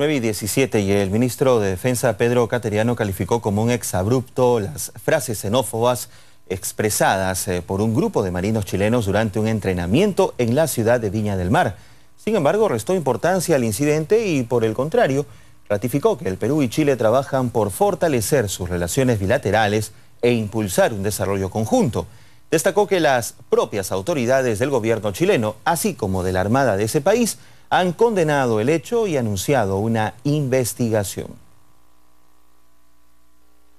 9 y 17 y el ministro de Defensa Pedro Cateriano calificó como un exabrupto las frases xenófobas expresadas eh, por un grupo de marinos chilenos durante un entrenamiento en la ciudad de Viña del Mar. Sin embargo, restó importancia al incidente y, por el contrario, ratificó que el Perú y Chile trabajan por fortalecer sus relaciones bilaterales e impulsar un desarrollo conjunto destacó que las propias autoridades del gobierno chileno, así como de la Armada de ese país, han condenado el hecho y anunciado una investigación.